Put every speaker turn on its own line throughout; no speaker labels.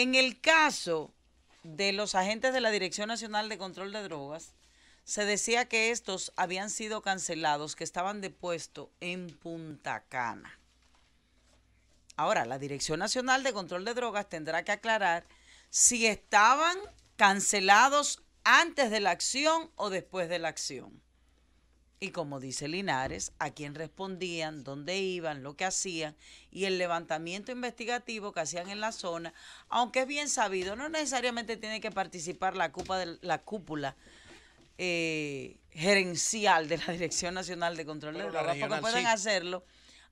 En el caso de los agentes de la Dirección Nacional de Control de Drogas, se decía que estos habían sido cancelados, que estaban depuestos en Punta Cana. Ahora, la Dirección Nacional de Control de Drogas tendrá que aclarar si estaban cancelados antes de la acción o después de la acción. Y como dice Linares, a quién respondían, dónde iban, lo que hacían y el levantamiento investigativo que hacían en la zona, aunque es bien sabido, no necesariamente tiene que participar la, la cúpula eh, gerencial de la Dirección Nacional de Control de Drogas, porque pueden hacerlo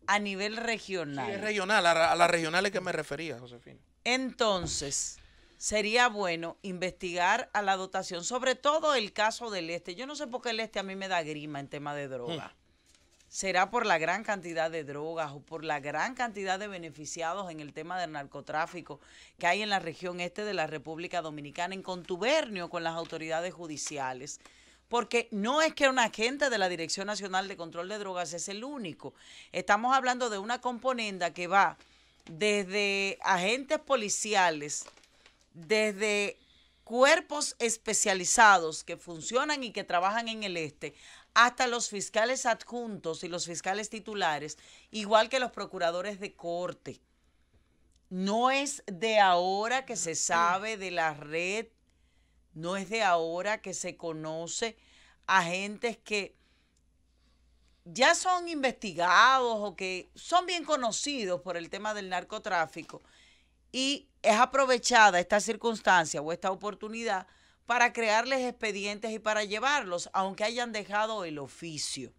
a nivel regional. es regional, a, a las regionales que me refería, Josefina. Entonces, sería bueno investigar a la dotación, sobre todo el caso del este. Yo no sé por qué el este a mí me da grima en tema de droga. Mm. ¿Será por la gran cantidad de drogas o por la gran cantidad de beneficiados en el tema del narcotráfico que hay en la región este de la República Dominicana, en contubernio con las autoridades judiciales? porque no es que un agente de la Dirección Nacional de Control de Drogas es el único. Estamos hablando de una componenda que va desde agentes policiales desde cuerpos especializados que funcionan y que trabajan en el este, hasta los fiscales adjuntos y los fiscales titulares, igual que los procuradores de corte. No es de ahora que se sabe de la red, no es de ahora que se conoce agentes que ya son investigados o que son bien conocidos por el tema del narcotráfico y es aprovechada esta circunstancia o esta oportunidad para crearles expedientes y para llevarlos, aunque hayan dejado el oficio.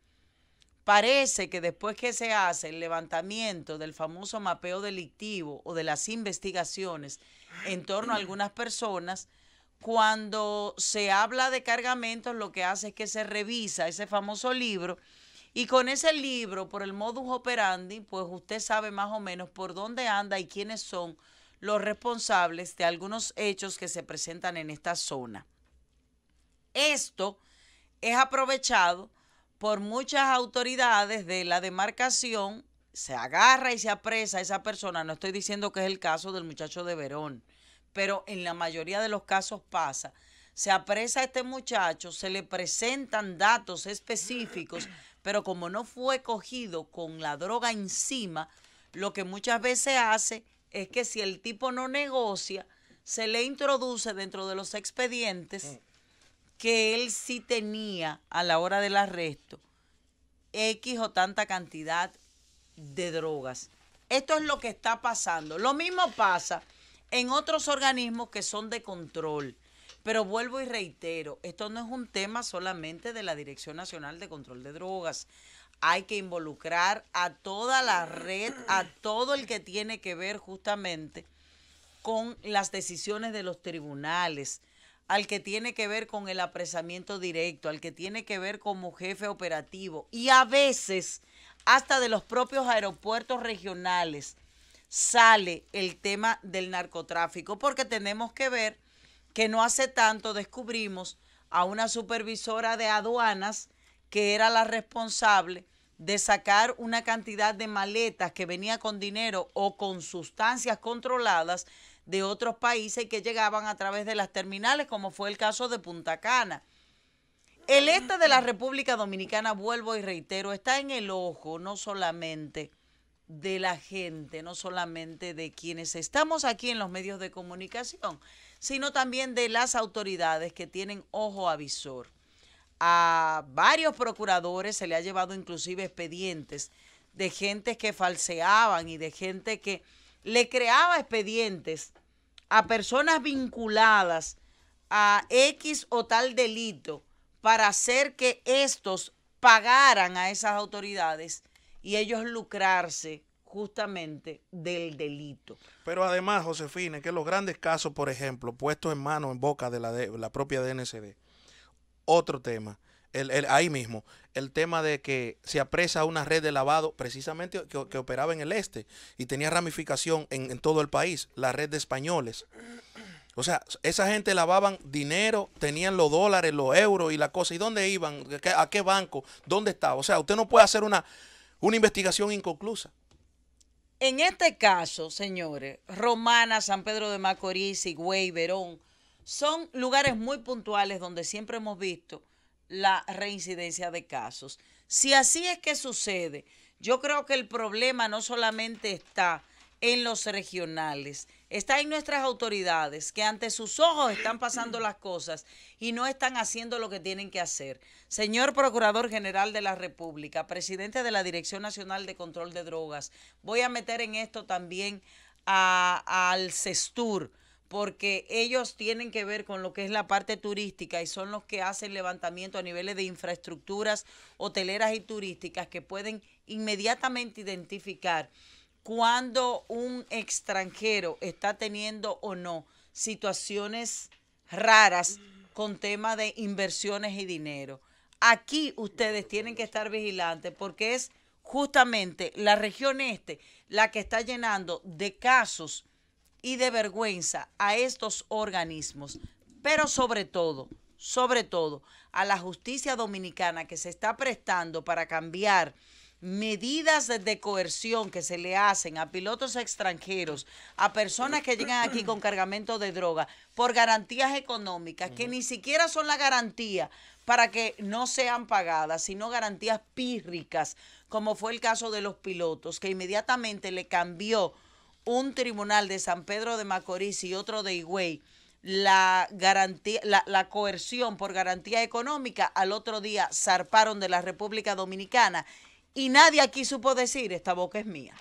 Parece que después que se hace el levantamiento del famoso mapeo delictivo o de las investigaciones en torno a algunas personas, cuando se habla de cargamentos, lo que hace es que se revisa ese famoso libro y con ese libro, por el modus operandi, pues usted sabe más o menos por dónde anda y quiénes son los responsables de algunos hechos que se presentan en esta zona. Esto es aprovechado por muchas autoridades de la demarcación, se agarra y se apresa a esa persona. No estoy diciendo que es el caso del muchacho de Verón, pero en la mayoría de los casos pasa. Se apresa a este muchacho, se le presentan datos específicos, pero como no fue cogido con la droga encima, lo que muchas veces hace es que si el tipo no negocia, se le introduce dentro de los expedientes mm. que él sí tenía a la hora del arresto X o tanta cantidad de drogas. Esto es lo que está pasando. Lo mismo pasa en otros organismos que son de control. Pero vuelvo y reitero, esto no es un tema solamente de la Dirección Nacional de Control de Drogas hay que involucrar a toda la red, a todo el que tiene que ver justamente con las decisiones de los tribunales, al que tiene que ver con el apresamiento directo, al que tiene que ver como jefe operativo y a veces hasta de los propios aeropuertos regionales sale el tema del narcotráfico, porque tenemos que ver que no hace tanto descubrimos a una supervisora de aduanas, que era la responsable de sacar una cantidad de maletas que venía con dinero o con sustancias controladas de otros países que llegaban a través de las terminales, como fue el caso de Punta Cana. El este de la República Dominicana, vuelvo y reitero, está en el ojo no solamente de la gente, no solamente de quienes estamos aquí en los medios de comunicación, sino también de las autoridades que tienen ojo avisor a varios procuradores se le ha llevado inclusive expedientes de gente que falseaban y de gente que le creaba expedientes a personas vinculadas a X o tal delito para hacer que estos pagaran a esas autoridades y ellos lucrarse justamente del delito. Pero además, Josefina, que los grandes casos, por ejemplo, puestos en mano, en boca de la, de, la propia DNCD, otro tema. El, el, ahí mismo, el tema de que se apresa una red de lavado precisamente que, operaba en el este y tenía ramificación en, todo el país, la red de españoles. O sea, esa gente lavaban dinero, tenían los dólares, los euros y la cosa. ¿Y dónde iban? ¿A qué banco? ¿Dónde estaba? O sea, usted no puede hacer una, una investigación inconclusa. En este caso, señores, Romana, San Pedro de Macorís, Higüey, Verón, son lugares muy puntuales donde siempre hemos visto la reincidencia de casos. Si así es que sucede, yo creo que el problema no solamente está en los regionales, está en nuestras autoridades que ante sus ojos están pasando las cosas y no están haciendo lo que tienen que hacer. Señor Procurador General de la República, presidente de la Dirección Nacional de Control de Drogas, voy a meter en esto también al CESTUR porque ellos tienen que ver con lo que es la parte turística y son los que hacen levantamiento a niveles de infraestructuras hoteleras y turísticas que pueden inmediatamente identificar cuando un extranjero está teniendo o no situaciones raras con tema de inversiones y dinero. Aquí ustedes tienen que estar vigilantes porque es justamente la región este la que está llenando de casos y de vergüenza a estos organismos, pero sobre todo, sobre todo, a la justicia dominicana que se está prestando para cambiar medidas de coerción que se le hacen a pilotos extranjeros, a personas que llegan aquí con cargamento de droga, por garantías económicas, que ni siquiera son la garantía para que no sean pagadas, sino garantías pírricas, como fue el caso de los pilotos, que inmediatamente le cambió un tribunal de San Pedro de Macorís y otro de Higüey la garantía, la, la, coerción por garantía económica, al otro día zarparon de la República Dominicana y nadie aquí supo decir esta boca es mía.